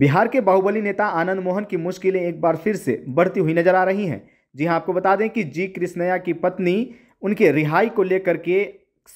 बिहार के बाहुबली नेता आनंद मोहन की मुश्किलें एक बार फिर से बढ़ती हुई नजर आ रही हैं जी हाँ आपको बता दें कि जी कृष्णया की पत्नी उनके रिहाई को लेकर के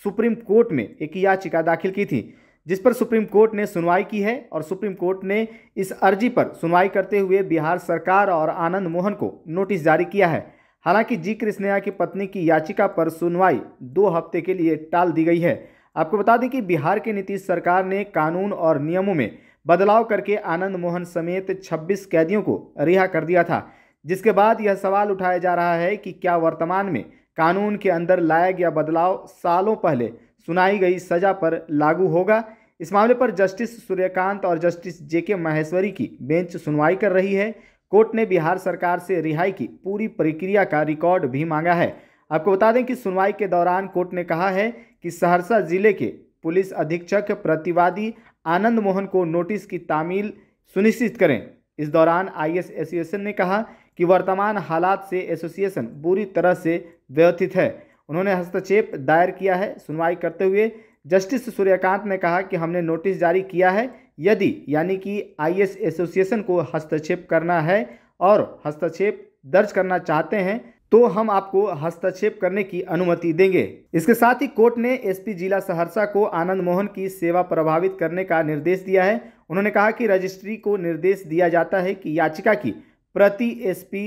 सुप्रीम कोर्ट में एक याचिका दाखिल की थी जिस पर सुप्रीम कोर्ट ने सुनवाई की है और सुप्रीम कोर्ट ने इस अर्जी पर सुनवाई करते हुए बिहार सरकार और आनंद मोहन को नोटिस जारी किया है हालांकि जी कृष्णया की पत्नी की याचिका पर सुनवाई दो हफ्ते के लिए टाल दी गई है आपको बता दें कि बिहार के नीतीश सरकार ने कानून और नियमों में बदलाव करके आनंद मोहन समेत 26 कैदियों को रिहा कर दिया था जिसके बाद यह सवाल उठाया जा रहा है कि क्या वर्तमान में कानून के अंदर लाया गया बदलाव सालों पहले सुनाई गई सजा पर लागू होगा इस मामले पर जस्टिस सूर्यकांत और जस्टिस जे के माहेश्वरी की बेंच सुनवाई कर रही है कोर्ट ने बिहार सरकार से रिहाई की पूरी प्रक्रिया का रिकॉर्ड भी मांगा है आपको बता दें कि सुनवाई के दौरान कोर्ट ने कहा है कि सहरसा जिले के पुलिस अधीक्षक प्रतिवादी आनंद मोहन को नोटिस की तामील सुनिश्चित करें इस दौरान आई एसोसिएशन ने कहा कि वर्तमान हालात से एसोसिएशन बुरी तरह से व्यथित है उन्होंने हस्तक्षेप दायर किया है सुनवाई करते हुए जस्टिस सूर्यकांत ने कहा कि हमने नोटिस जारी किया है यदि यानी कि आई एसोसिएशन को हस्तक्षेप करना है और हस्तक्षेप दर्ज करना चाहते हैं तो हम आपको हस्तक्षेप करने की अनुमति देंगे इसके साथ ही कोर्ट ने एसपी जिला सहरसा को आनंद मोहन की सेवा प्रभावित करने का निर्देश दिया है उन्होंने कहा कि रजिस्ट्री को निर्देश दिया जाता है कि याचिका की प्रति एसपी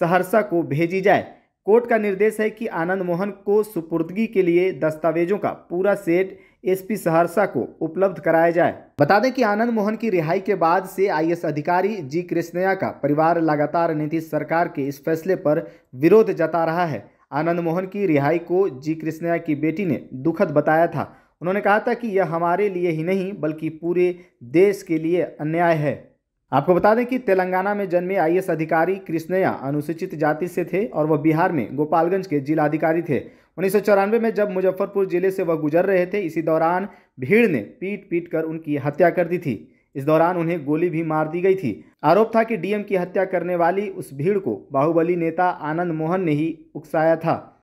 सहरसा को भेजी जाए कोर्ट का निर्देश है कि आनंद मोहन को सुपुर्दगी के लिए दस्तावेजों का पूरा सेट एसपी सहरसा को उपलब्ध कराया जाए बता दें कि आनंद मोहन की रिहाई के बाद से आईएएस अधिकारी जी कृष्णया का परिवार लगातार नीतीश सरकार के इस फैसले पर विरोध जता रहा है आनंद मोहन की रिहाई को जी कृष्णया की बेटी ने दुखद बताया था उन्होंने कहा था कि यह हमारे लिए ही नहीं बल्कि पूरे देश के लिए अन्याय है आपको बता दें कि तेलंगाना में जन्मे आईएएस अधिकारी कृष्णया अनुसूचित जाति से थे और वह बिहार में गोपालगंज के जिलाधिकारी थे उन्नीस में जब मुजफ्फरपुर जिले से वह गुजर रहे थे इसी दौरान भीड़ ने पीट पीट कर उनकी हत्या कर दी थी इस दौरान उन्हें गोली भी मार दी गई थी आरोप था कि डीएम की हत्या करने वाली उस भीड़ को बाहुबली नेता आनंद मोहन ने ही उकसाया था